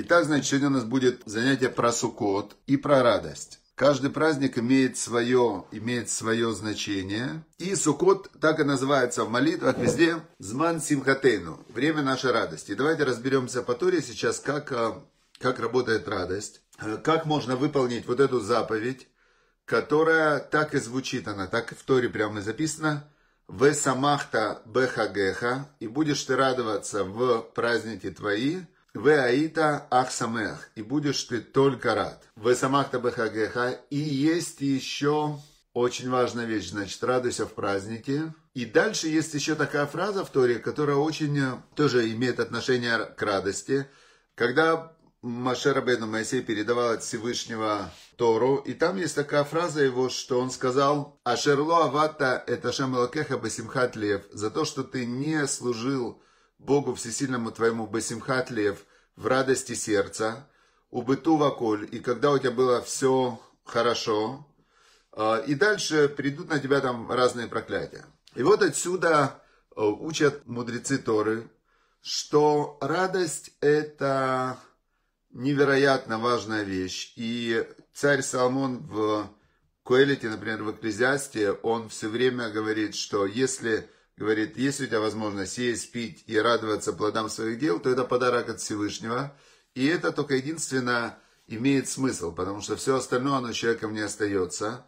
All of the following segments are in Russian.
Итак, значит, сегодня у нас будет занятие про сукот и про радость. Каждый праздник имеет свое, имеет свое значение. И Сукот так и называется в молитвах везде «Зман Симхатейну» – «Время нашей радости». давайте разберемся по Торе сейчас, как, э, как работает радость, э, как можно выполнить вот эту заповедь, которая так и звучит, она так в Торе прямо записана самахта бехагеха» – «И будешь ты радоваться в празднике твои», вы Веаита ахсамех, и будешь ты только рад. Вы самахта бхагеха и есть еще очень важная вещь, значит, радуйся в празднике. И дальше есть еще такая фраза в Торе, которая очень э, тоже имеет отношение к радости. Когда Маше Рабену Моисей передавал от Всевышнего Тору, и там есть такая фраза его, что он сказал «Ашерло авата это шамалакеха басимхат лев за то, что ты не служил Богу Всесильному твоему басимхат лев в радости сердца, убыту ваколь, и когда у тебя было все хорошо, э, и дальше придут на тебя там разные проклятия. И вот отсюда э, учат мудрецы Торы, что радость – это невероятно важная вещь. И царь Соломон в Куэлите, например, в Экклезиасте, он все время говорит, что если Говорит, если у тебя возможность сесть, пить и радоваться плодам своих дел, то это подарок от Всевышнего. И это только единственно имеет смысл, потому что все остальное, оно человеком не остается.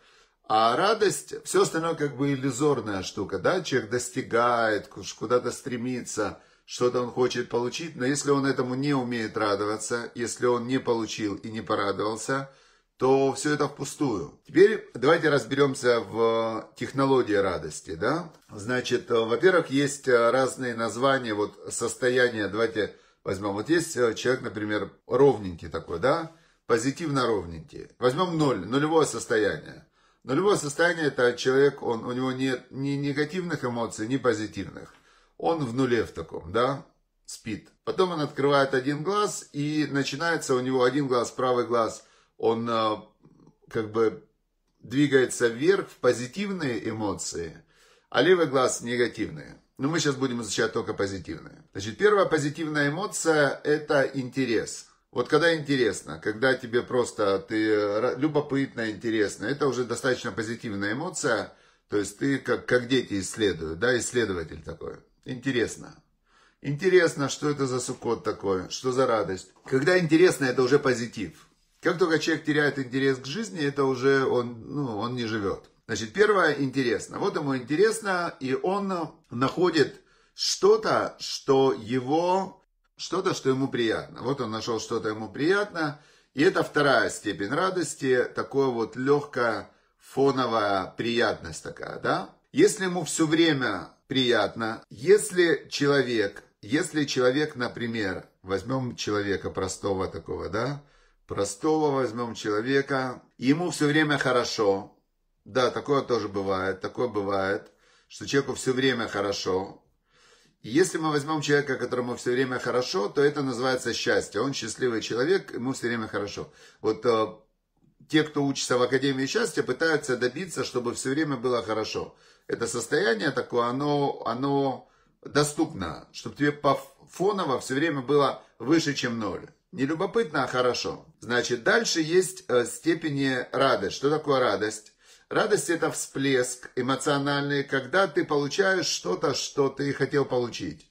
А радость, все остальное как бы иллюзорная штука, да, человек достигает, куда-то стремится, что-то он хочет получить, но если он этому не умеет радоваться, если он не получил и не порадовался – то все это впустую. Теперь давайте разберемся в э, технологии радости, да? Значит, э, во-первых, есть э, разные названия, вот состояния. давайте возьмем, вот есть человек, например, ровненький такой, да? Позитивно ровненький. Возьмем ноль, нулевое состояние. Нулевое состояние это человек, он, у него нет ни негативных эмоций, ни позитивных. Он в нуле в таком, да? спит. Потом он открывает один глаз и начинается у него один глаз, правый глаз – он э, как бы двигается вверх в позитивные эмоции, а левый глаз негативные. Но мы сейчас будем изучать только позитивные. Значит, первая позитивная эмоция – это интерес. Вот когда интересно, когда тебе просто ты э, любопытно, интересно, это уже достаточно позитивная эмоция. То есть ты как, как дети исследуют, да, исследователь такой. Интересно. Интересно, что это за сукот такое, что за радость. Когда интересно, это уже позитив. Как только человек теряет интерес к жизни, это уже он, ну, он не живет. Значит, первое интересно. Вот ему интересно, и он находит что-то, что его, что-то, что ему приятно. Вот он нашел что-то ему приятно, и это вторая степень радости, такое вот легкая фоновая приятность такая, да? Если ему все время приятно, если человек, если человек, например, возьмем человека простого такого, да, Простого возьмем человека, ему все время хорошо. Да, такое тоже бывает, такое бывает, что человеку все время хорошо. И если мы возьмем человека, которому все время хорошо, то это называется счастье. Он счастливый человек, ему все время хорошо. Вот э, те, кто учится в Академии счастья, пытаются добиться, чтобы все время было хорошо. Это состояние такое, оно, оно доступно, чтобы тебе по фоново все время было выше, чем ноль. Не любопытно, а хорошо. Значит, дальше есть э, степени радость. Что такое радость? Радость – это всплеск эмоциональный, когда ты получаешь что-то, что ты хотел получить.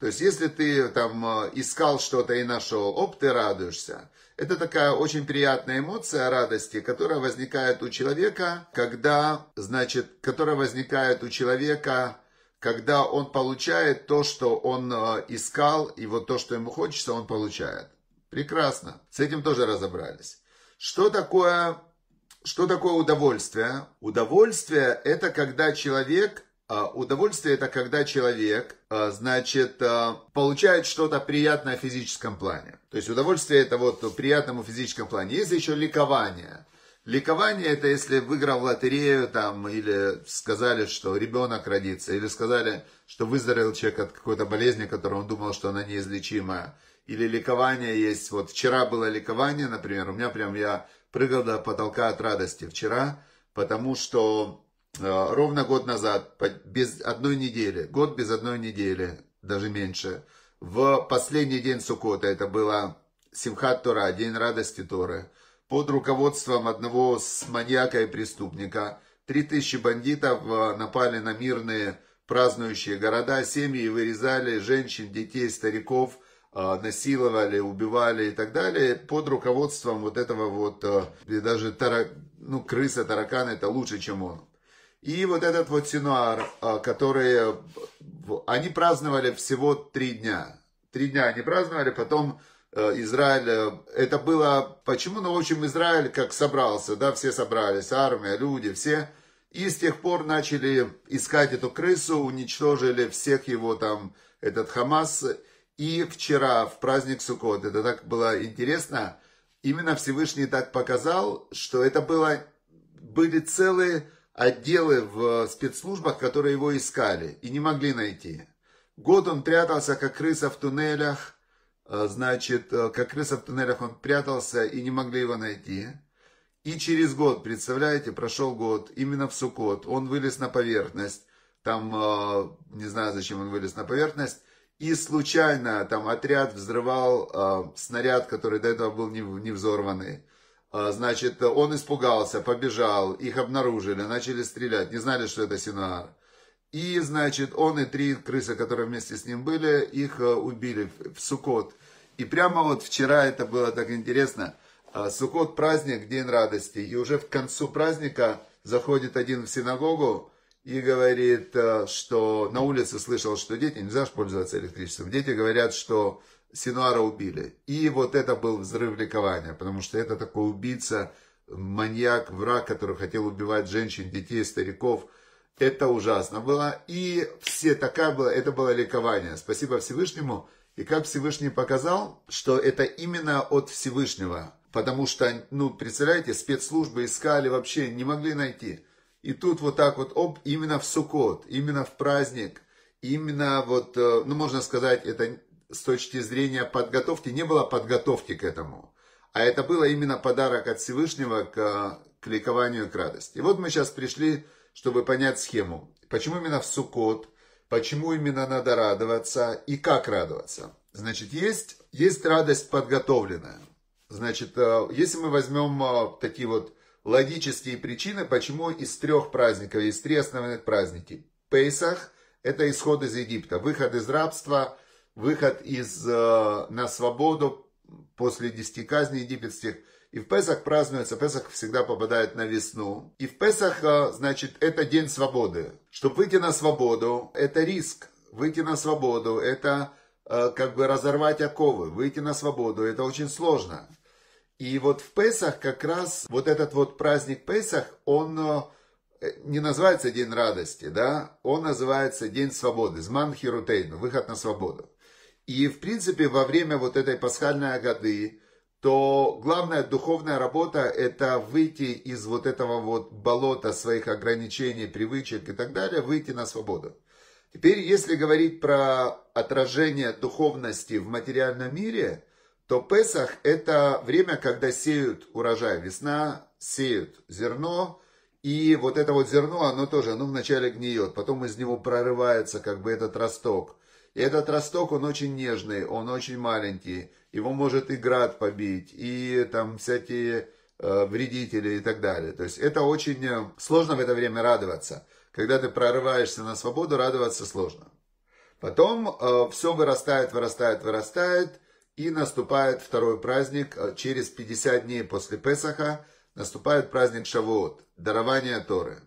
То есть, если ты там э, искал что-то и нашел, оп, ты радуешься. Это такая очень приятная эмоция радости, которая возникает у человека, когда, значит, которая возникает у человека, когда он получает то, что он э, искал, и вот то, что ему хочется, он получает. Прекрасно. С этим тоже разобрались. Что такое, что такое удовольствие? Удовольствие – это когда человек а, Удовольствие – это когда человек, а, значит, а, получает что-то приятное в физическом плане. То есть удовольствие – это вот приятному физическом плане. Есть еще ликование. Ликование – это если выиграл в лотерею, там, или сказали, что ребенок родится, или сказали, что выздоровел человек от какой-то болезни, которую он думал, что она неизлечимая или ликование есть. Вот вчера было ликование, например, у меня прям я прыгал до потолка от радости вчера, потому что э, ровно год назад, без одной недели, год без одной недели, даже меньше, в последний день Сукота, это было Симхат Тора, День радости Торы, под руководством одного с маньяка и преступника, 3000 бандитов э, напали на мирные празднующие города, семьи вырезали женщин, детей, стариков – а, насиловали, убивали и так далее, под руководством вот этого вот, э, и даже тарак, ну, крыса, таракан, это лучше, чем он. И вот этот вот Синуар, а, которые, они праздновали всего три дня. Три дня они праздновали, потом э, Израиль, э, это было, почему, ну, в общем, Израиль как собрался, да, все собрались, армия, люди, все, и с тех пор начали искать эту крысу, уничтожили всех его там, этот Хамас, и вчера, в праздник Суккот, это так было интересно, именно Всевышний так показал, что это было, были целые отделы в спецслужбах, которые его искали и не могли найти. Год он прятался, как крыса в туннелях, э, значит, э, как крыса в туннелях он прятался и не могли его найти. И через год, представляете, прошел год, именно в Суккот, он вылез на поверхность, там, э, не знаю, зачем он вылез на поверхность, и случайно там отряд взрывал э, снаряд, который до этого был не, не взорванный. Э, значит, он испугался, побежал, их обнаружили, начали стрелять, не знали, что это Синуар. И, значит, он и три крысы, которые вместе с ним были, их э, убили в, Сукот. И прямо вот вчера это было так интересно. Э, Сукот праздник, день радости. И уже в концу праздника заходит один в синагогу, и говорит, э, что на улице слышал, что дети не знаешь пользоваться электричеством. Дети говорят, что Синуара убили. И вот это был взрыв ликования, потому что это такой убийца, маньяк, враг, который хотел убивать женщин, детей, стариков. Это ужасно было. И все такая была, это было ликование. Спасибо Всевышнему. И как Всевышний показал, что это именно от Всевышнего. Потому что, ну, представляете, спецслужбы искали вообще, не могли найти. И тут вот так вот, оп, именно в Суккот, именно в праздник, именно вот, э, ну можно сказать, это с точки зрения подготовки, не было подготовки к этому. А это было именно подарок от Всевышнего к, э, к ликованию, к радости. И вот мы сейчас пришли, чтобы понять схему. Почему именно в Суккот, почему именно надо радоваться и как радоваться. Значит, есть, есть радость подготовленная. Значит, э, если мы возьмем такие вот логические причины, почему из трех праздников, из трех основных праздников. Пейсах – это исход из Египта, выход из рабства, выход из, э, на свободу после десяти казней египетских. И в Песах празднуется, Песах всегда попадает на весну. И в Песах, э, значит, это день свободы. Чтобы выйти на свободу, это риск. Выйти на свободу – это э, как бы разорвать оковы, выйти на свободу – это очень сложно. И вот в Песах как раз вот этот вот праздник Песах, он э, не называется День радости, да, он называется День свободы, Зман Хирутейну, выход на свободу. И, в принципе, во время вот этой пасхальной агады, то главная духовная работа – это выйти из вот этого вот болота своих ограничений, привычек и так далее, выйти на свободу. Теперь, если говорить про отражение духовности в материальном мире – то Песах – это время, когда сеют урожай. Весна, сеют зерно, и вот это вот зерно, оно тоже, оно вначале гниет, потом из него прорывается как бы этот росток. И этот росток, он очень нежный, он очень маленький, его может и град побить, и там всякие э, вредители и так далее. То есть это очень э, сложно в это время радоваться. Когда ты прорываешься на свободу, радоваться сложно. Потом э, все вырастает, вырастает, вырастает – и наступает второй праздник, э, через 50 дней после Песаха наступает праздник Шавуот, дарование Торы.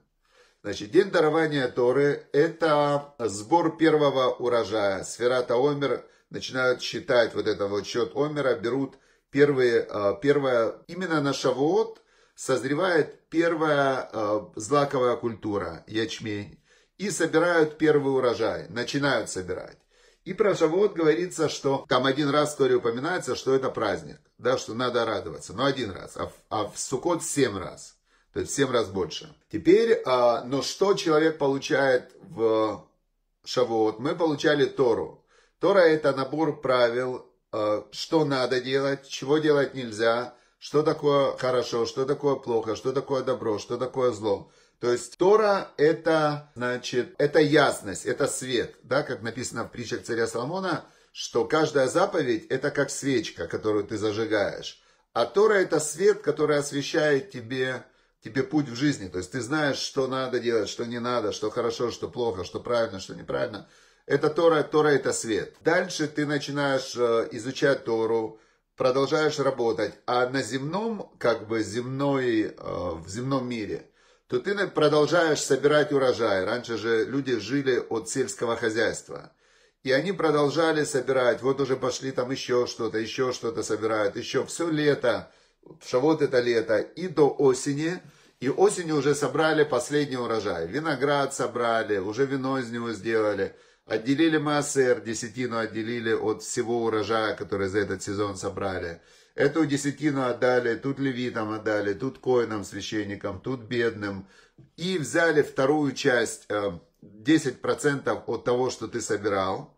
Значит, день дарования Торы – это сбор первого урожая. Сферата Омер начинают считать вот этого счет Омера, берут первые, э, первое, именно на Шавуот созревает первая э, злаковая культура, ячмень, и собирают первый урожай, начинают собирать. И про Шавуот говорится, что там один раз в Торе упоминается, что это праздник, да, что надо радоваться, но один раз, а в, а в Сукот семь раз, то есть семь раз больше. Теперь, а, но что человек получает в Шавуот? Мы получали Тору. Тора это набор правил, а, что надо делать, чего делать нельзя, что такое хорошо, что такое плохо, что такое добро, что такое зло. То есть Тора это, значит, это ясность, это свет, да, как написано в притчах царя Соломона, что каждая заповедь это как свечка, которую ты зажигаешь. А Тора это свет, который освещает тебе, тебе путь в жизни. То есть ты знаешь, что надо делать, что не надо, что хорошо, что плохо, что правильно, что неправильно. Это Тора, Тора это свет. Дальше ты начинаешь э, изучать Тору, продолжаешь работать, а на земном, как бы земной, э, в земном мире – то ты продолжаешь собирать урожай. Раньше же люди жили от сельского хозяйства. И они продолжали собирать, вот уже пошли там еще что-то, еще что-то собирают, еще все лето, вот это лето, и до осени, и осенью уже собрали последний урожай. Виноград собрали, уже вино из него сделали, отделили массер, десятину отделили от всего урожая, который за этот сезон собрали. Эту десятину отдали, тут левитам отдали, тут коинам, священникам, тут бедным. И взяли вторую часть, 10% э, от того, что ты собирал.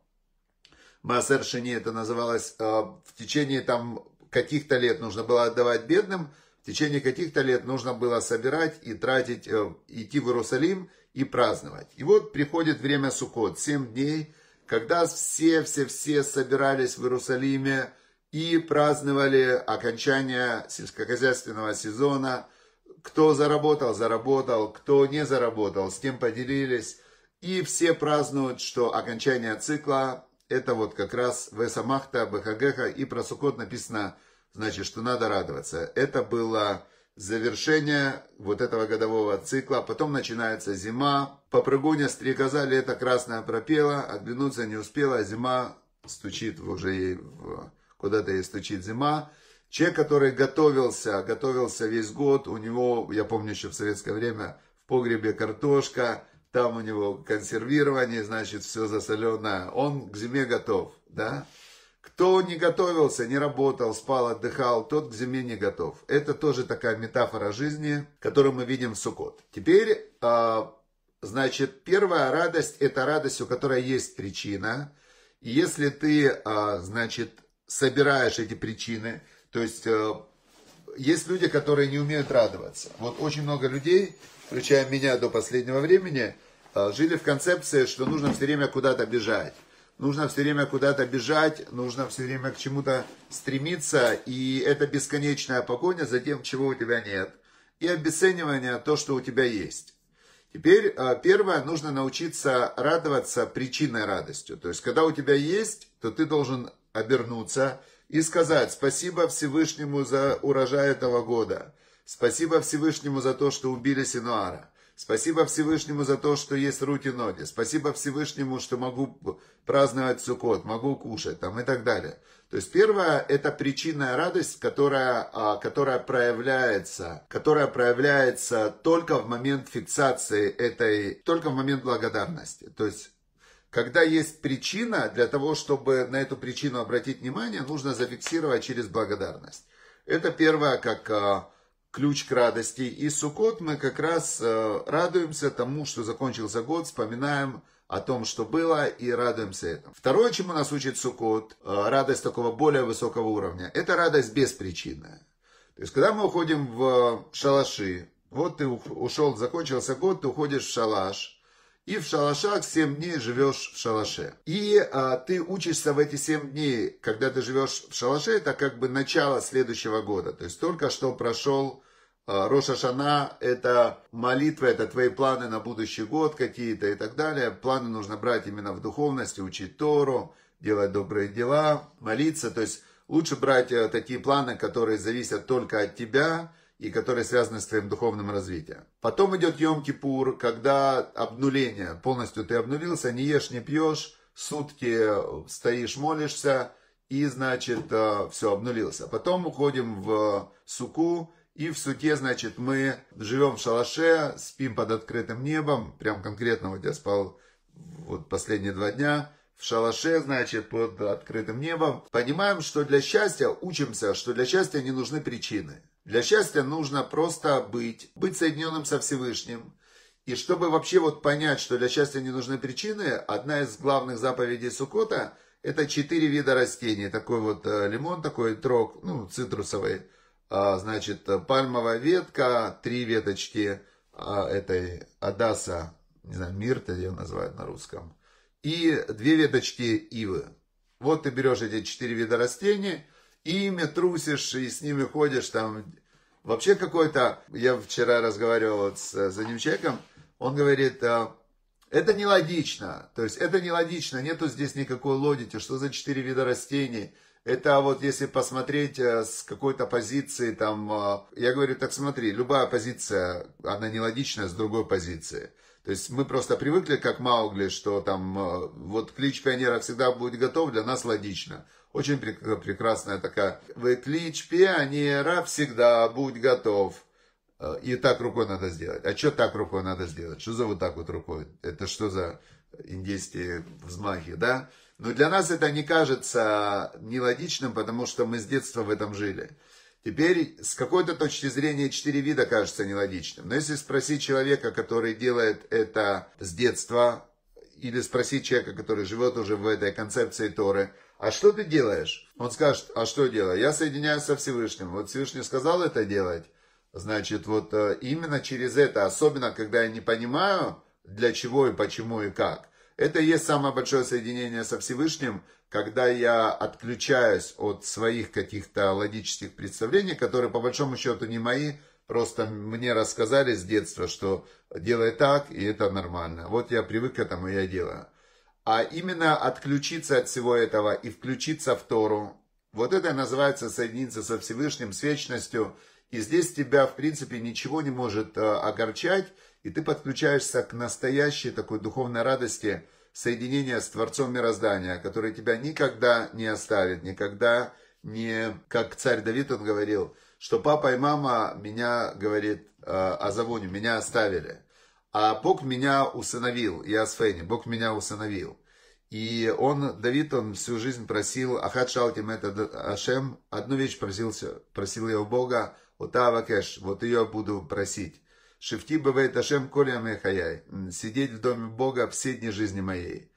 Массер Шини это называлось, э, в течение там каких-то лет нужно было отдавать бедным, в течение каких-то лет нужно было собирать и тратить, э, идти в Иерусалим и праздновать. И вот приходит время Суккот, 7 дней, когда все-все-все собирались в Иерусалиме, и праздновали окончание сельскохозяйственного сезона. Кто заработал, заработал, кто не заработал, с тем поделились. И все празднуют, что окончание цикла – это вот как раз Весамахта, Бехагеха и про Сукот написано, значит, что надо радоваться. Это было завершение вот этого годового цикла. Потом начинается зима. По Попрыгуня, стрекоза, лето красное пропело, оглянуться не успела, а зима стучит уже ей в куда-то ей стучит зима. Человек, который готовился, готовился весь год, у него, я помню еще в советское время, в погребе картошка, там у него консервирование, значит, все засоленное, он к зиме готов, да? Кто не готовился, не работал, спал, отдыхал, тот к зиме не готов. Это тоже такая метафора жизни, которую мы видим в Сукот. Теперь, а, значит, первая радость – это радость, у которой есть причина. И если ты, а, значит, собираешь эти причины. То есть э, есть люди, которые не умеют радоваться. Вот очень много людей, включая меня до последнего времени, э, жили в концепции, что нужно все время куда-то бежать. Нужно все время куда-то бежать, нужно все время к чему-то стремиться, и это бесконечная погоня за тем, чего у тебя нет, и обесценивание то, что у тебя есть. Теперь э, первое, нужно научиться радоваться причиной радостью. То есть, когда у тебя есть, то ты должен обернуться и сказать «Спасибо Всевышнему за урожай этого года». Спасибо Всевышнему за то, что убили Синуара. Спасибо Всевышнему за то, что есть руки ноги. Спасибо Всевышнему, что могу праздновать Суккот, могу кушать там и так далее. То есть первое – это причинная радость, которая, а, которая, проявляется, которая проявляется только в момент фиксации этой, только в момент благодарности. То есть когда есть причина, для того, чтобы на эту причину обратить внимание, нужно зафиксировать через благодарность. Это первое, как а, ключ к радости. И Сукот мы как раз а, радуемся тому, что закончился год, вспоминаем о том, что было, и радуемся этому. Второе, чему нас учит Сукот, а, радость такого более высокого уровня, это радость без причины. То есть, когда мы уходим в шалаши, вот ты ушел, закончился год, ты уходишь в шалаш – и в шалашах 7 дней живешь в шалаше. И а, ты учишься в эти 7 дней, когда ты живешь в шалаше, это как бы начало следующего года. То есть только что прошел а, Роша Шана, это молитва, это твои планы на будущий год какие-то и так далее. Планы нужно брать именно в духовности, учить Тору, делать добрые дела, молиться. То есть лучше брать э, такие планы, которые зависят только от тебя – и которые связаны с твоим духовным развитием. Потом идет Йом-Кипур, когда обнуление, полностью ты обнулился, не ешь, не пьешь, сутки стоишь, молишься, и, значит, э, все, обнулился. Потом уходим в суку, и в суке, значит, мы живем в шалаше, спим под открытым небом, прям конкретно вот я спал вот последние два дня, в шалаше, значит, под открытым небом. Понимаем, что для счастья, учимся, что для счастья не нужны причины. Для счастья нужно просто быть, быть соединенным со Всевышним. И чтобы вообще вот понять, что для счастья не нужны причины, одна из главных заповедей Сукота – это четыре вида растений. Такой вот э, лимон, такой трог, ну, цитрусовый, а, значит, э, пальмовая ветка, три веточки а, этой адаса, не знаю, мирта ее называют на русском, и две веточки ивы. Вот ты берешь эти четыре вида растений – и ими трусишь, и с ними ходишь там Вообще какой-то, я вчера разговаривал с, с одним человеком, он говорит, «А, это нелогично, то есть это нелогично, нету здесь никакой логики, что за четыре вида растений, это вот если посмотреть э, с какой-то позиции, там, э, я говорю, так смотри, любая позиция, она нелогична с другой позиции. То есть мы просто привыкли, как Маугли, что там э, вот клич пионера всегда будет готов, для нас логично. Очень прекрасная такая. В клич пионера а всегда будь готов. Э, и так рукой надо сделать. А что так рукой надо сделать? Что за вот так вот рукой? Это что за индийские взмахи, да? Но для нас это не кажется нелогичным, потому что мы с детства в этом жили. Теперь с какой-то точки зрения четыре вида кажется нелогичным. Но если спросить человека, который делает это с детства, или спросить человека, который живет уже в этой концепции Торы, а что ты делаешь? Он скажет, а что делаю? Я соединяюсь со Всевышним. Вот Всевышний сказал это делать. Значит, вот э, именно через это, особенно когда я не понимаю, для чего и почему и как. Это и есть самое большое соединение со Всевышним, когда я отключаюсь от своих каких-то логических представлений, которые по большому счету не мои, просто мне рассказали с детства, что делай так, и это нормально. Вот я привык к этому, я делаю. А именно отключиться от всего этого и включиться в Тору, вот это называется соединиться со Всевышним, с Вечностью. И здесь тебя, в принципе, ничего не может э, огорчать, и ты подключаешься к настоящей такой духовной радости соединения с Творцом Мироздания, который тебя никогда не оставит, никогда не... Как царь Давид он говорил, что папа и мама меня, говорит, э, озавуню, меня оставили. А Бог меня усыновил, я с Асфени, Бог меня усыновил. И он, Давид, он всю жизнь просил, Ахат Шалтим это Ашем, одну вещь просил, просил его Бога, Вот Утавакеш, вот ее буду просить. Шифти бывает Ашем Коля хаяй. сидеть в доме Бога все дни жизни моей.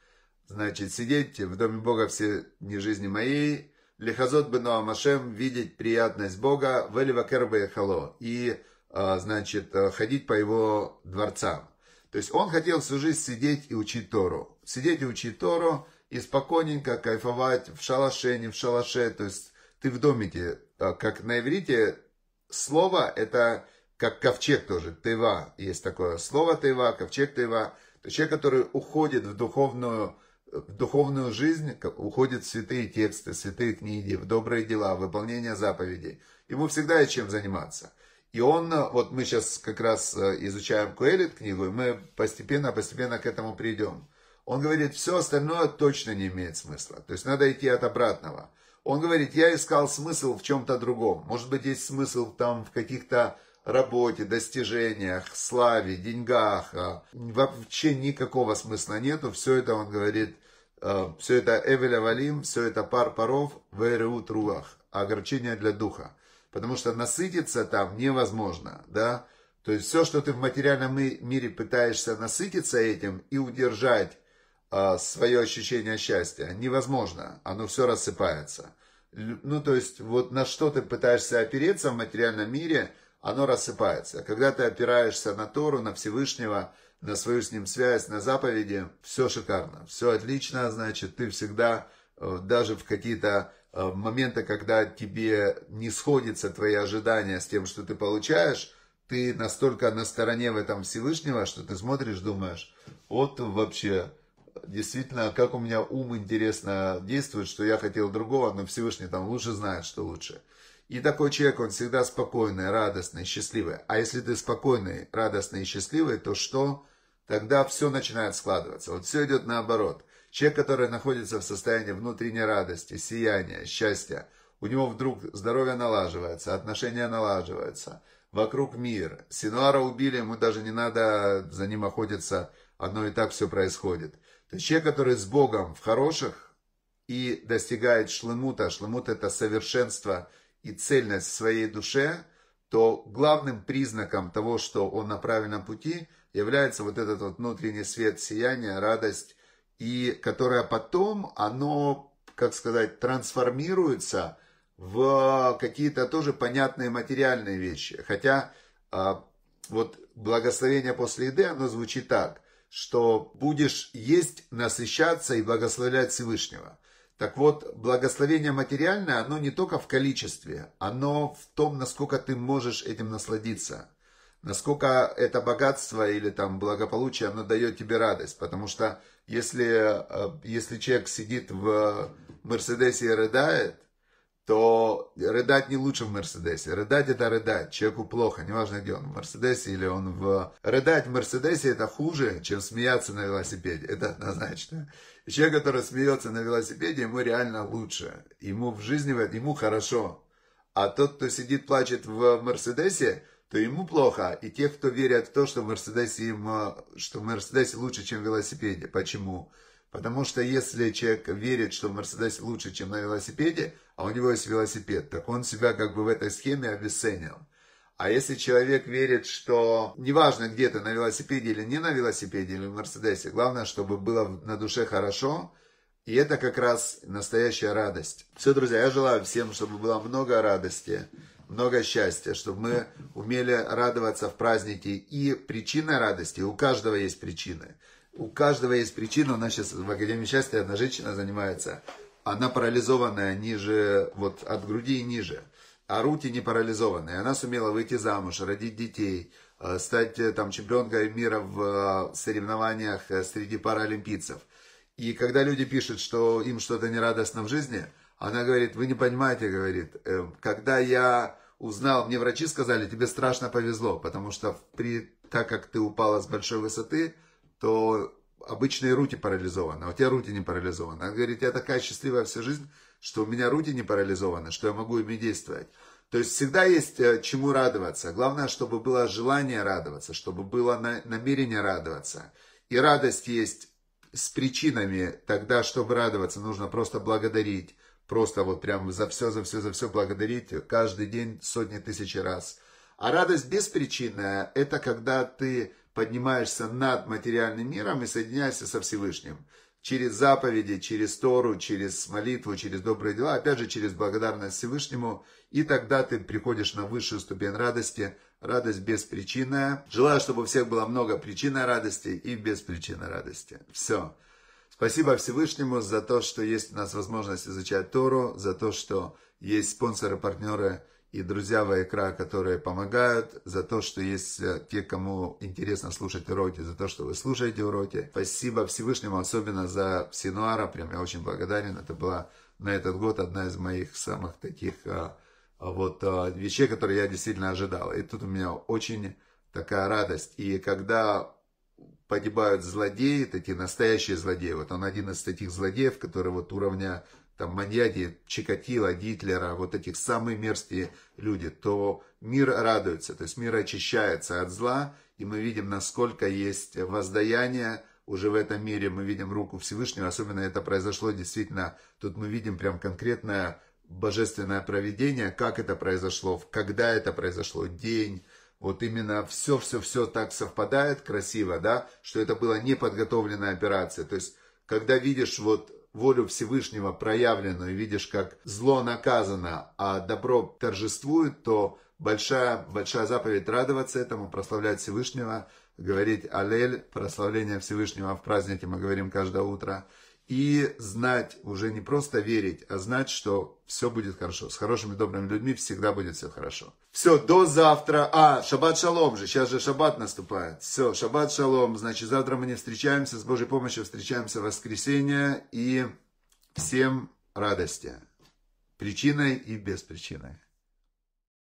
Значит, сидеть в доме Бога все дни жизни моей, Лихазот Бенуам Ашем, видеть приятность Бога, Велива Кербе Хало. И а, значит, э, ходить по его дворцам. То есть он хотел всю жизнь сидеть и учить Тору. Сидеть и учить Тору и спокойненько кайфовать в шалаше, не в шалаше. То есть ты в домике, а, как на иврите, слово это как ковчег тоже, тыва. Есть такое слово тыва, ковчег тыва. То есть человек, который уходит в духовную, в духовную жизнь, уходит в святые тексты, святые книги, в добрые дела, в выполнение заповедей. Ему всегда есть чем заниматься. И он, э, вот мы сейчас как раз э, изучаем Куэлит книгу, и мы постепенно-постепенно к этому придем. Он говорит, все остальное точно не имеет смысла. То есть надо идти от обратного. Он говорит, я искал смысл в чем-то другом. Может быть, есть смысл там в каких-то работе, достижениях, славе, деньгах. А вообще никакого смысла нету. Все это, он говорит, э, все это Эвеля Валим, все это пар паров, ВРУ Труах, огорчение для духа потому что насытиться там невозможно, да. То есть все, что ты в материальном мире пытаешься насытиться этим и удержать э, а, свое ощущение счастья, невозможно, оно все рассыпается. Ну, то есть вот на что ты пытаешься опереться в материальном мире, оно рассыпается. Когда ты опираешься на Тору, на Всевышнего, на свою с ним связь, на заповеди, все шикарно, все отлично, значит, ты всегда э, даже в какие-то Э, момента, когда тебе не сходятся твои ожидания с тем, что ты получаешь, ты настолько на стороне в этом Всевышнего, что ты смотришь, думаешь, вот вообще, действительно, как у меня ум интересно действует, что я хотел другого, но Всевышний там лучше знает, что лучше. И такой человек, он всегда спокойный, радостный, счастливый. А если ты спокойный, радостный и счастливый, то что? Тогда все начинает складываться. Вот все идет наоборот – Человек, который находится в состоянии внутренней радости, сияния, счастья, у него вдруг здоровье налаживается, отношения налаживаются, вокруг мир. Синуара убили, ему даже не надо за ним охотиться, одно и так все происходит. То есть человек, который с Богом в хороших и достигает шлемута, шлемут это совершенство и цельность в своей душе, то главным признаком того, что он на правильном пути, является вот этот вот внутренний свет, сияние, радость, и которое потом, оно, как сказать, трансформируется в какие-то тоже понятные материальные вещи. Хотя а, вот благословение после еды, оно звучит так, что будешь есть, насыщаться и благословлять Всевышнего. Так вот, благословение материальное, оно не только в количестве, оно в том, насколько ты можешь этим насладиться. Насколько это богатство или там благополучие, оно дает тебе радость. Потому что если, э, если человек сидит в Мерседесе и рыдает, то рыдать не лучше в Мерседесе. Рыдать это рыдать. Человеку плохо, неважно где он, в Мерседесе или он в... Рыдать в Мерседесе это хуже, чем смеяться на велосипеде. Это однозначно. И человек, который смеется на велосипеде, ему реально лучше. Ему в жизни, ему хорошо. А тот, кто сидит, плачет в Мерседесе, то ему плохо. И те, кто верят в то, что в Мерседесе, им, э, что в Мерседесе лучше, чем в велосипеде. Почему? Потому что если человек верит, что в Мерседесе лучше, чем на велосипеде, а у него есть велосипед, так он себя как бы в этой схеме обесценил. А если человек верит, что неважно, где ты, на велосипеде или не на велосипеде, или в Мерседесе, главное, чтобы было на душе хорошо, и это как раз настоящая радость. Все, друзья, я желаю всем, чтобы было много радости много счастья, чтобы мы умели радоваться в празднике. И причина радости, у каждого есть причины. У каждого есть причина. У нас сейчас в Академии счастья одна женщина занимается. Она парализованная ниже, вот от груди и ниже. А Рути не парализованная. Она сумела выйти замуж, родить детей, э, стать э, там чемпионкой мира в э, соревнованиях среди паралимпийцев. И когда люди пишут, что им что-то нерадостно в жизни, она говорит, вы не понимаете, говорит, когда я узнал, мне врачи сказали, тебе страшно повезло, потому что при, так как ты упала с большой высоты, то обычные руки парализованы, а у тебя руки не парализованы. Она говорит, я такая счастливая всю жизнь, что у меня руки не парализованы, что я могу ими действовать. То есть всегда есть э, чему радоваться. Главное, чтобы было желание радоваться, чтобы было намерение радоваться. И радость есть с причинами. Тогда, чтобы радоваться, нужно просто благодарить, Просто вот прям за все, за все, за все благодарить каждый день сотни тысяч раз. А радость беспричинная – это когда ты поднимаешься над материальным миром и соединяешься со Всевышним. Через заповеди, через Тору, через молитву, через добрые дела, опять же, через благодарность Всевышнему. И тогда ты приходишь на высшую ступень радости, радость беспричинная. Желаю, чтобы у всех было много причин радости и беспричинной радости. Все. Спасибо Всевышнему за то, что есть у нас возможность изучать Тору, за то, что есть спонсоры, партнеры и друзья Вайкра, которые помогают, за то, что есть э, те, кому интересно слушать уроки, за то, что вы слушаете уроки. Спасибо Всевышнему, особенно за Синуара, прям я очень благодарен. Это была на этот год одна из моих самых таких э, вот э, вещей, которые я действительно ожидал. И тут у меня очень такая радость. И когда погибают злодеи, такие настоящие злодеи. Вот он один из таких злодеев, который вот уровня там маньяки, Чикатила, Гитлера, вот этих самые мерзкие люди, то мир радуется, то есть мир очищается от зла, и мы видим, насколько есть воздаяние уже в этом мире, мы видим руку Всевышнего, особенно это произошло действительно, тут мы видим прям конкретное божественное проведение, как это произошло, когда это произошло, день, вот именно все-все-все так совпадает красиво, да, что это была неподготовленная операция. То есть, когда видишь вот волю Всевышнего проявленную, видишь, как зло наказано, а добро торжествует, то большая, большая заповедь радоваться этому, прославлять Всевышнего, говорить «Алель», прославление Всевышнего в празднике мы говорим каждое утро – и знать, уже не просто верить, а знать, что все будет хорошо. С хорошими, добрыми людьми всегда будет все хорошо. Все, до завтра. А, шаббат шалом же, сейчас же шаббат наступает. Все, шаббат шалом. Значит, завтра мы не встречаемся, с Божьей помощью встречаемся в воскресенье. И всем радости. Причиной и без причины.